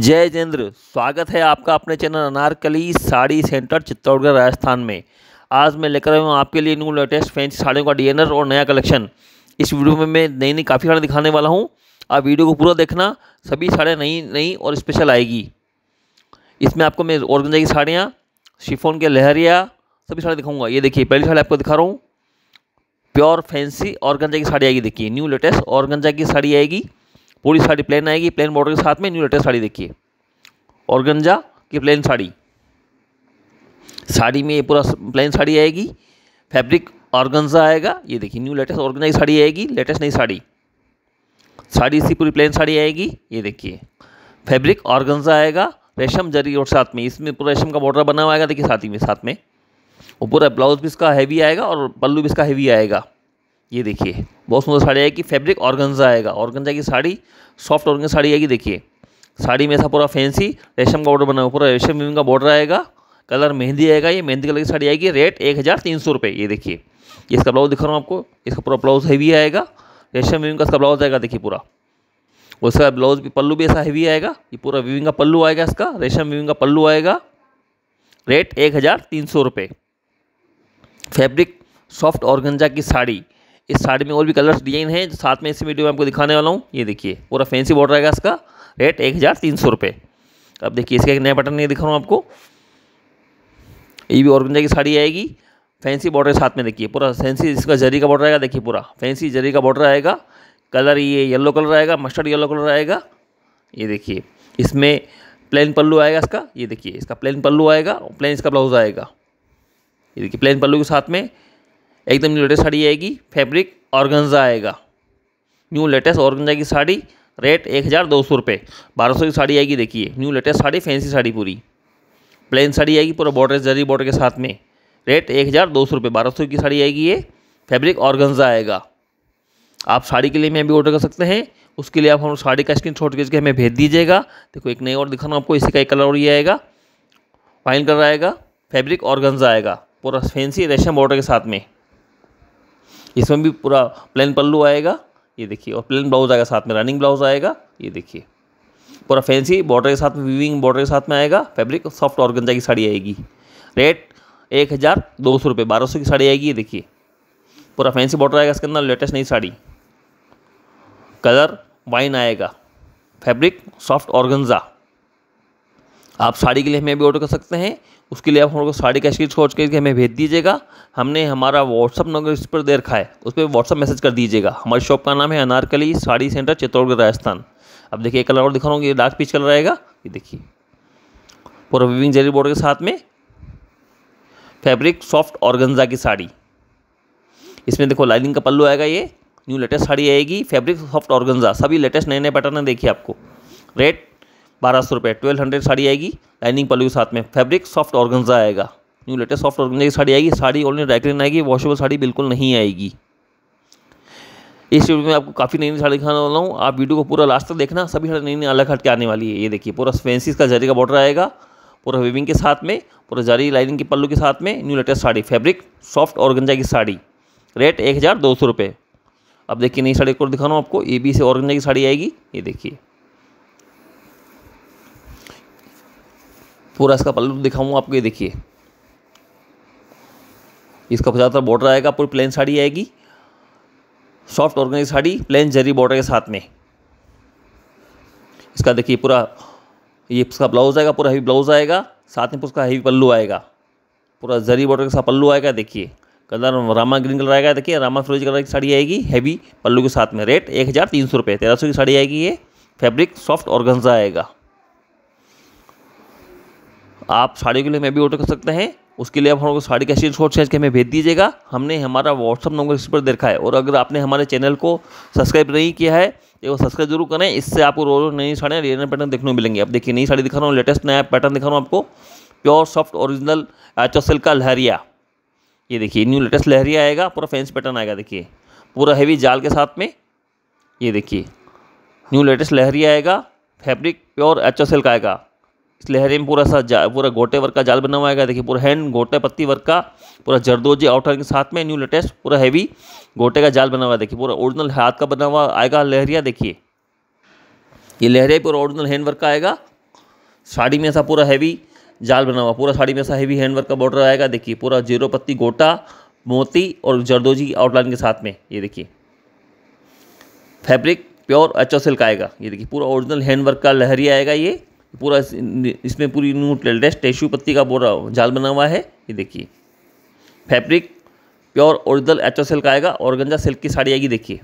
जय जितेंद्र स्वागत है आपका अपने चैनल अनारकली साड़ी सेंटर चित्तौड़गढ़ राजस्थान में आज मैं लेकर आया हूँ आपके लिए न्यू लेटेस्ट फैंसी साड़ियों का डिजाइनर और नया कलेक्शन इस वीडियो में मैं नई नई काफ़ी साड़ी दिखाने वाला हूँ आप वीडियो को पूरा देखना सभी साड़ियाँ नई नई और स्पेशल आएगी इसमें आपको मैं और की साड़ियाँ शिफोन के लहरिया सभी साड़ियाँ दिखाऊँगा ये देखिए पहली साड़ी आपको दिखा रहा हूँ प्योर फैंसी और की साड़ी आएगी देखिए न्यू लेटेस्ट और की साड़ी आएगी पूरी साड़ी प्लेन आएगी प्लेन बॉर्डर के साथ में न्यू लेटेस्ट साड़ी देखिए और गंजा की प्लेन साड़ी साड़ी में ये पूरा प्लेन साड़ी आएगी फैब्रिक ऑर्गेंजा आएगा ये देखिए न्यू लेटेस्ट ऑर्गेंजा साड़ी आएगी लेटेस्ट नई साड़ी साड़ी इसी पूरी प्लेन साड़ी आएगी ये देखिए फैब्रिक ऑर्गेंजा आएगा रेशम जरी और साथ में इसमें पूरा रेशम का बॉर्डर बना हुआ आएगा देखिए साथ ही में साथ में और पूरा ब्लाउज भी इसका हैवी आएगा और पल्लू भी इसका हैवी आएगा ये देखिए बहुत सुंदर साड़ी आएगी फैब्रिक ऑर्गेंजा आएगा ऑर्गेंजा की साड़ी सॉफ्ट ऑर्गेंजा साड़ी आएगी देखिए साड़ी में ऐसा पूरा फैंसी रेशम का बॉर्डर बना पूरा रेशम विविंग का बॉर्डर आएगा कलर मेहंदी आएगा ये मेहंदी कलर की साड़ी आएगी रेट एक हज़ार तीन सौ रुपये ये देखिए इसका ब्लाउज दिखा रहा हूँ आपको इसका पूरा ब्लाउज हैवी आएगा रेशम विविंग का इसका ब्लाउज आएगा देखिए पूरा उसका ब्लाउज भी पल्लू भी ऐसा हैवी आएगा ये पूरा विविंग का पल्लू आएगा इसका रेशम विविंग का पल्लू आएगा रेट एक हज़ार तीन सौ रुपये फैब्रिक सॉफ्ट ऑर्गेंजा की साड़ी इस साड़ी में और भी कलर्स डिजाइन हैं जो साथ में इसी वीडियो में आपको दिखाने वाला हूँ ये देखिए पूरा फैंसी बॉर्डर आएगा इसका रेट एक हज़ार तीन सौ रुपये अब देखिए इसका एक नया बटन ये दिखा रहा हूँ आपको ये भी औरगंजा की साड़ी आएगी फैंसी बॉर्डर साथ में देखिए पूरा फैंसी इसका जरी का बॉर्डर आएगा देखिए पूरा फैंसी जरी का बॉर्डर आएगा कलर ये येलो कलर आएगा मस्टर्ड येलो कलर आएगा ये देखिए इसमें प्लेन पल्लू आएगा इसका ये देखिए इसका प्लेन पल्लू आएगा प्लेन इसका ब्लाउज आएगा ये देखिए प्लेन पल्लू के साथ में एकदम न्यू लेटेस्ट साड़ी आएगी फैब्रिक ऑर्गेंजा आएगा न्यू लेटेस्ट ऑर्गेंजा की साड़ी रेट एक हज़ार दो सौ रुपये बारह सौ की साड़ी आएगी देखिए new latest sari fancy sari पूरी प्लेन साड़ी आएगी पूरा बॉर्डर जरी बॉर्डर के साथ में रेट एक हज़ार दो सौ रुपये बारह सौ की साड़ी आएगी ये फैब्रिक ऑर्गेंजा आएगा आप साड़ी के लिए मैं भी ऑर्डर कर सकते हैं उसके लिए आप हम साड़ी का स्क्रीन शॉट करके के हमें भेज दीजिएगा देखो एक नई और दिखाना आपको इसी का एक कलर और ये आएगा फाइन कलर आएगा फैब्रिक ऑर्गेंजा आएगा पूरा फैंसी रेशम बॉर्डर के साथ में इसमें भी पूरा प्लेन पल्लू आएगा ये देखिए और प्लेन ब्लाउज आएगा साथ में रनिंग ब्लाउज आएगा ये देखिए पूरा फैंसी बॉर्डर के साथ में वीविंग बॉर्डर के साथ में आएगा फैब्रिक सॉफ्ट ऑर्गेंजा की साड़ी आएगी रेट एक हज़ार दो सौ रुपये बारह सौ की साड़ी आएगी ये देखिए पूरा फैंसी बॉर्डर आएगा इसके अंदर लेटेस्ट नई साड़ी कलर वाइन आएगा फैब्रिक सॉफ्ट ऑर्गेंजा आप साड़ी के लिए हमें भी ऑर्डर कर सकते हैं उसके लिए आप हम लोग साड़ी का स्क्रीन शॉट करके हमें भेज दीजिएगा हमने हमारा व्हाट्सअप नंबर इस पर दे रखा है उस पर व्हाट्सअप मैसेज कर दीजिएगा हमारी शॉप का नाम है अनारकली साड़ी सेंटर चित्तौड़गढ़ राजस्थान अब देखिए कलर और दिखा रहा हूँ ये डार्क पीच कलर आएगा ये देखिए पूरा विविंग जेरी बोर्ड के साथ में फैब्रिक सॉफ्ट ऑर्गेन्जा की साड़ी इसमें देखो लाइनिंग का पल्लू आएगा ये न्यू लेटेस्ट साड़ी आएगी फैब्रिक सॉफ्ट ऑर्गेन्जा सभी लेटेस्ट नए नए पैटर्न देखिए आपको रेट बारह सौ रुपये ट्वेल्व हंड्रेड साड़ी आएगी लाइनिंग पल्लू के साथ में फैब्रिक सॉफ्ट ऑर्गेंजा आएगा न्यू लेटेस्ट सॉफ्ट ऑर्गेंजा की साड़ी आएगी साड़ी ऑनली ड्राइक्लीन आएगी वॉशेबल साड़ी बिल्कुल नहीं आएगी इस वीडियो में आपको काफ़ी नई नई साड़ी दिखाने वाला हूँ आप वीडियो को पूरा लास्ट तक देखना सभी साड़ी नई नई अलग हट के आने वाली है ये देखिए पूरा फैंसीज का जरी का बॉर्डर आएगा पूरा वेविंग के साथ में पूरा जारी लाइनिंग के पल्लू के साथ में new latest sari fabric soft organza की साड़ी रेट एक हज़ार दो सौ रुपये अब देखिए नई साड़ी को दिखा रहा हूँ आपको ए बी से और गंजा की साड़ी आएगी ये देखिए पूरा इसका पल्लू दिखाऊँ आपको ये देखिए इसका पचास बॉर्डर आएगा पूरी प्लेन साड़ी आएगी soft organic sari plain zari border के साथ में इसका देखिए पूरा ये इसका ब्लाउज आएगा पूरा हैवी ब्लाउज आएगा साथ में उसका हैवी पल्लू आएगा पूरा जरी बॉर्डर के साथ पल्लू आएगा देखिए कलर रामा ग्रीन कलर आएगा देखिए रामा फिरोज कलर की साड़ी आएगी हैवी पल्लू के साथ में रेट एक हज़ार तीन सौ रुपये तेरह सौ की साड़ी आएगी ये फैब्रिक सॉफ्ट ऑर्गेन्जा आएगा आप साड़ी के लिए मैं भी ऑर्डर कर सकते हैं उसके लिए आप हम लोग साड़ी का स्क्रीन शॉट के हमें भेज दीजिएगा हमने हमारा व्हाट्सअप नंबर इस पर देखा है और अगर आपने हमारे चैनल को सब्सक्राइब नहीं किया है तो सब्सक्राइब जरूर करें इससे आपको रोज रोज नई साड़ियाँ रेनर पैटर्न देखने को मिलेंगे आप देखिए नई साड़ी दिखा रहा हूँ लेटेस्ट नया पैटर्न दिखा रहा हूँ आपको प्योर सॉफ्ट ओरिजिनल सिल्क का लहरिया ये देखिए न्यू लेटेस्ट लहरिया आएगा पूरा फैंस पैटर्न आएगा देखिए पूरा हैवी जाल के साथ में ये देखिए न्यू लेटेस्ट लहरिया आएगा fabric pure H S silk का आएगा लहरे में पूरा सा जा पूरा गोटे वर्क का जाल बना हुआ है देखिए पूरा हैंड गोटे पत्ती वर्क का पूरा जरदोजी आउटर के साथ में न्यू लेटेस्ट पूरा हैवी गोटे का जाल बना हुआ है देखिए पूरा ओरिजिनल हाथ का बना हुआ आएगा लहरिया देखिए ये लहरिया पूरा ओरिजिनल हैंड वर्क का आएगा साड़ी में ऐसा पूरा हैवी जाल बना हुआ पूरा साड़ी में ऐसा हैवी हैंड वर्क का बॉर्डर आएगा देखिए पूरा जीरो पत्ती गोटा मोती और जरदोजी आउटलाइन के साथ में ये देखिए फैब्रिक प्योर एच सिल्क आएगा ये देखिए पूरा ओरिजिनल हैंड वर्क का लहरिया आएगा ये पूरा इसमें पूरी न्यूट्रेस स्टेशू पत्ती का बोरा जाल बना हुआ है ये देखिए fabric pure original HO silk आएगा और गंजा सिल्क की साड़ी आएगी देखिए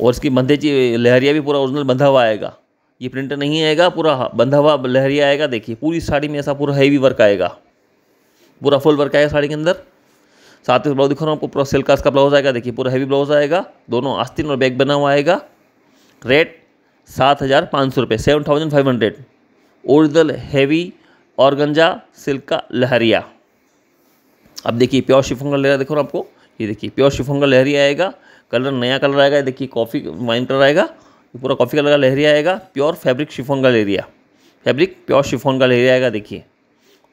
और इसकी बंधे लहरिया भी पूरा ओरिजिनल बंधा हुआ आएगा ये प्रिंट नहीं आएगा पूरा बंधा हुआ लहरिया आएगा देखिए पूरी साड़ी में ऐसा पूरा हैवी वर्क आएगा पूरा फुल वर्क आएगा साड़ी के अंदर साथ ही ब्लाउज दिखा रहा हूँ आपको पूरा सिल्क का इसका ब्लाउज आएगा देखिए पूरा हैवी ब्लाउज आएगा दोनों आस्तीन और बैग बना हुआ आएगा रेड सात हज़ार पाँच सौ रुपये seven thousand five hundred original heavy organza silk का लहरिया अब देखिए प्योर शिफोन का लहरिया देखो ना आपको ये देखिए प्योर शिफोन का लहरिया आएगा कलर नया कलर आएगा देखिए कॉफ़ी वाइन कलर आएगा पूरा कॉफ़ी कलर का लहरिया आएगा प्योर फैब्रिक शिफोन का लहरिया फैब्रिक प्योर शिफोन का लहरिया आएगा देखिए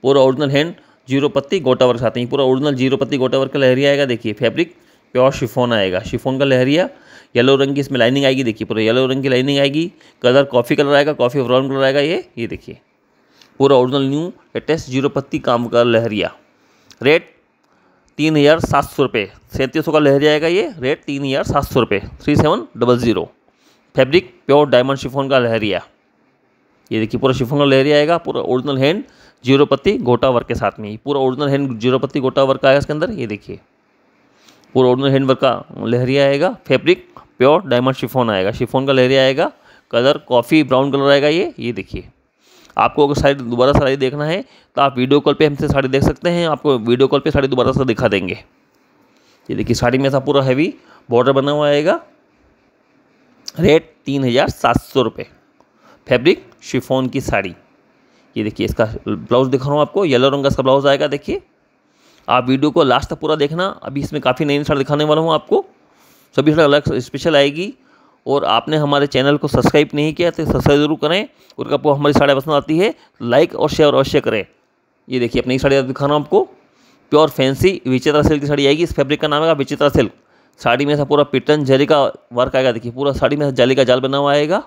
पूरा ओरिजिनल हैंड जीरो पत्ती गोटा वर्क आते हैं पूरा ओरिजिनल जीरो पत्ती गोटा वर्क का लहरिया आएगा देखिए फैब्रिक प्योर शिफोन आएगा शिफोन का लहरिया येलो रंग की इसमें लाइनिंग आएगी देखिए पूरा येलो रंग की लाइनिंग आएगी कलर कॉफ़ी कलर आएगा कॉफ़ी ब्राउन कलर आएगा ये ये देखिए पूरा ओरिजिनल न्यू लेटेस्ट जीरो पत्ती काम का लहरिया रेट तीन हज़ार सात सौ रुपये सैंतीस सौ का लहरिया आएगा ये रेट तीन हज़ार सात सौ रुपये three seven double zero fabric pure diamond chiffon का लहरिया ये देखिए पूरा शिफोन का लहरिया आएगा पूरा ओरिजिनल हैंड जीरो पत्ती गोटा वर्क के साथ में पूरा ओरिजिनल हैंड जीरो पत्ती गोटा वर्क आएगा इसके अंदर ये देखिए पूरा ओरिजिनल हैंड वर्क का लहरिया आएगा फैब्रिक प्योर डायमंड शिफोन आएगा शिफोन का लेरिया आएगा कलर कॉफ़ी ब्राउन कलर आएगा ये ये देखिए आपको अगर साड़ी दोबारा साड़ी देखना है तो आप वीडियो कॉल पे हमसे साड़ी देख सकते हैं आपको वीडियो कॉल पे साड़ी दोबारा से दिखा देंगे ये देखिए साड़ी में ऐसा पूरा हैवी बॉर्डर बना हुआ आएगा रेट तीन हज़ार सात सौ रुपये फैब्रिक शिफोन की साड़ी ये देखिए इसका ब्लाउज़ दिखा रहा हूँ आपको येलो रंग का इसका ब्लाउज़ आएगा देखिए आप वीडियो को लास्ट तक पूरा देखना अभी इसमें काफ़ी नई साड़ी दिखाने वाला हूँ आपको सभी अलग स्पेशल आएगी और आपने हमारे चैनल को सब्सक्राइब नहीं किया तो सब्सक्राइब ज़रूर करें और आपको हमारी साड़ी पसंद आती है लाइक और शेयर अवश्य करें ये देखिए अपनी साड़ी दिखा रहा हूँ आपको प्योर फैंसी विचित्रा सिल्क की साड़ी आएगी इस फैब्रिक का नाम है विचित्रा सिल्क साड़ी में ऐसा पूरा पिटन जरी का वर्क आएगा देखिए पूरा साड़ी में जाली का जाल बना हुआ आएगा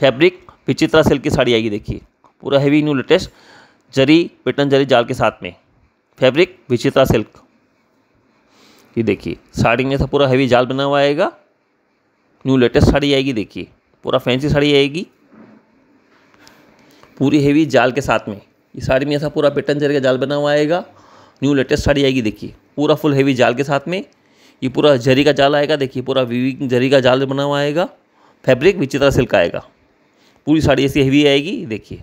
फैब्रिक विचित्रा सिल्क की साड़ी आएगी देखिए पूरा heavy new latest zari pattern zari जाल के साथ में फैब्रिक विचित्रा सिल्क ये देखिए साड़ी में ऐसा पूरा हैवी जाल बना हुआ आएगा न्यू लेटेस्ट साड़ी आएगी देखिए पूरा फैंसी साड़ी आएगी पूरी हैवी जाल के साथ में ये साड़ी में ऐसा पूरा जरी का जाल बना हुआ आएगा न्यू लेटेस्ट साड़ी आएगी देखिए पूरा फुल हैवी जाल के साथ में ये पूरा जरी का जाल आएगा देखिए पूरा वीविंग जरी का जाल बना हुआ आएगा फैब्रिक विचित्रा सिल्क आएगा पूरी साड़ी ऐसी हैवी आएगी देखिए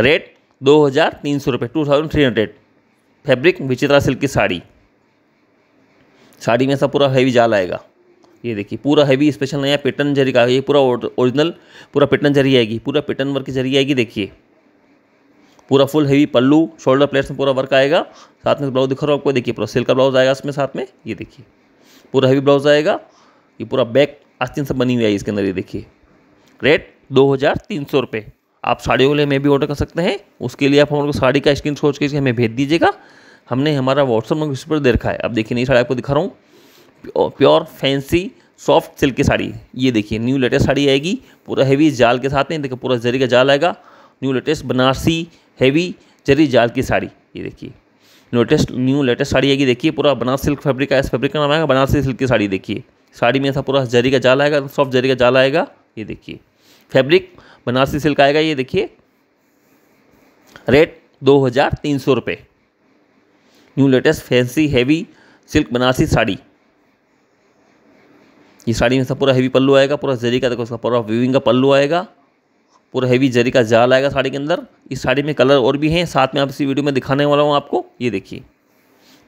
रेट दो हज़ार तीन सौ रुपये two thousand three hundred fabric Vichitra silk की साड़ी साड़ी में ऐसा पूरा हैवी जाल आएगा ये देखिए पूरा हैवी स्पेशल नया पेटर्न जरी का ये पूरा ओरिजिनल पूरा पेटर्न जरी आएगी पूरा पेटर्न वर्क की जरी आएगी देखिए पूरा full heavy pallu shoulder pleats में पूरा वर्क आएगा साथ में ब्लाउज दिखा रहा हूँ आपको देखिए पूरा सिल्क का ब्लाउज आएगा इसमें साथ में ये देखिए पूरा हैवी ब्लाउज आएगा ये पूरा बैक आस्तीन सब बनी हुई है इसके अंदर ये देखिए रेट दो हज़ार तीन सौ रुपये आप साड़ियों के लिए मैं भी ऑर्डर कर सकते हैं उसके लिए आप हमारे को साड़ी का स्क्रीन सोच करके हमें भेज दीजिएगा हमने हमारा व्हाट्सअप नंबर इस पर दे रखा है अब देखिए नई साड़ी आपको दिखा रहा हूँ प्योर फैंसी सॉफ्ट सिल्क की साड़ी ये देखिए न्यू लेटेस्ट साड़ी आएगी पूरा हैवी जाल के साथ में देखिए पूरा जरी का जाल आएगा new latest Banarasi heavy zari जाल की साड़ी ये देखिए लेटेस्ट न्यू लेटेस्ट साड़ी आएगी देखिए पूरा बनारस सिल्क फैब्रिक का इस फैब्रिक का नाम आएगा बनारसी सिल्क की साड़ी देखिए साड़ी में ऐसा पूरा जरी का जाल आएगा सॉफ्ट जरी का जाल आएगा ये देखिए फैब्रिक बनारसी सिल्क आएगा ये देखिए रेट दो हज़ार तीन सौ रुपये new latest fancy heavy silk Banarasi sari ये साड़ी में सब पूरा हैवी पल्लू आएगा पूरा जरी का देखो उसका पूरा वीविंग का पल्लू आएगा पूरा हैवी जरी का जाल आएगा साड़ी के अंदर इस साड़ी में कलर और भी हैं साथ में आप इसी वीडियो में दिखाने वाला हूँ आपको ये देखिए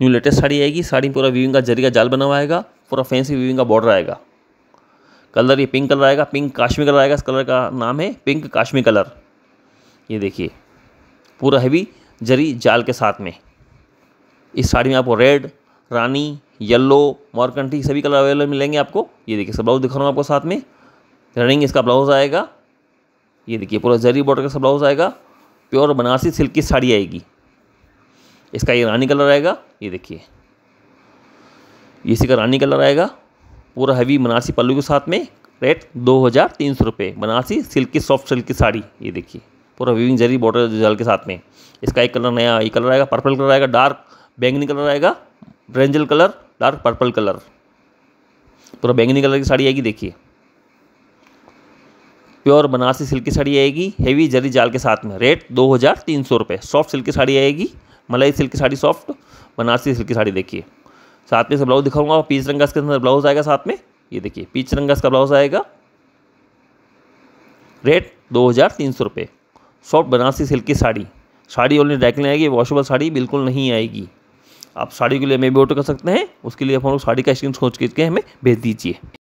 न्यू लेटेस्ट साड़ी आएगी साड़ी में पूरा व्यूविंग का जरी का जाल बना हुआ आएगा पूरा फैंसी व्यूविंग का बॉर्डर आएगा कलर ये पिंक कलर आएगा पिंक काश्मी कलर आएगा इस कलर का नाम है पिंक काश्मी कलर ये देखिए पूरा हैवी जरी जाल के साथ में इस साड़ी में आपको रेड रानी येलो मॉरकंठी सभी कलर अवेलेबल मिलेंगे आपको ये देखिए सब ब्लाउज दिखा रहा हूँ आपको साथ में रनिंग इसका ब्लाउज आएगा ये देखिए पूरा जरी बॉर्डर का सब ब्लाउज आएगा प्योर बनारसी सिल्क की साड़ी आएगी इसका ये रानी कलर आएगा ये देखिए इसी का रानी कलर आएगा पूरा हैवी बनारसी पल्लू के साथ में रेट दो हज़ार तीन सौ रुपये बनारसी सिल्क की सॉफ्ट सिल्क की साड़ी ये देखिए पूरा वीविंग जरी बॉर्डर जल के साथ में इसका एक कलर नया ये कलर आएगा पर्पल कलर आएगा डार्क बैंगनी कलर आएगा brinjal colour dark purple colour पूरा बैंगनी कलर की साड़ी आएगी देखिए प्योर बनारसी सिल्क की साड़ी आएगी हैवी जरी जाल के साथ में रेट दो हज़ार तीन सौ रुपये सॉफ्ट सिल्क की साड़ी आएगी मलाई सिल्क की साड़ी सॉफ्ट बनारसी सिल्क की साड़ी देखिए साथ में से ब्लाउज दिखाऊंगा पीच रंगस के अंदर ब्लाउज आएगा साथ में ये देखिए पीच रंगस का ब्लाउज आएगा रेट दो हज़ार तीन सौ रुपये सॉफ्ट बनारसी सिल्क की साड़ी साड़ी ओनली नहीं आएगी वॉशेबल साड़ी बिल्कुल नहीं आएगी आप साड़ी के लिए हमें भी ऑर्डर कर सकते हैं उसके लिए आप हम लोग साड़ी का स्क्रीन सोच के हमें भेज दीजिए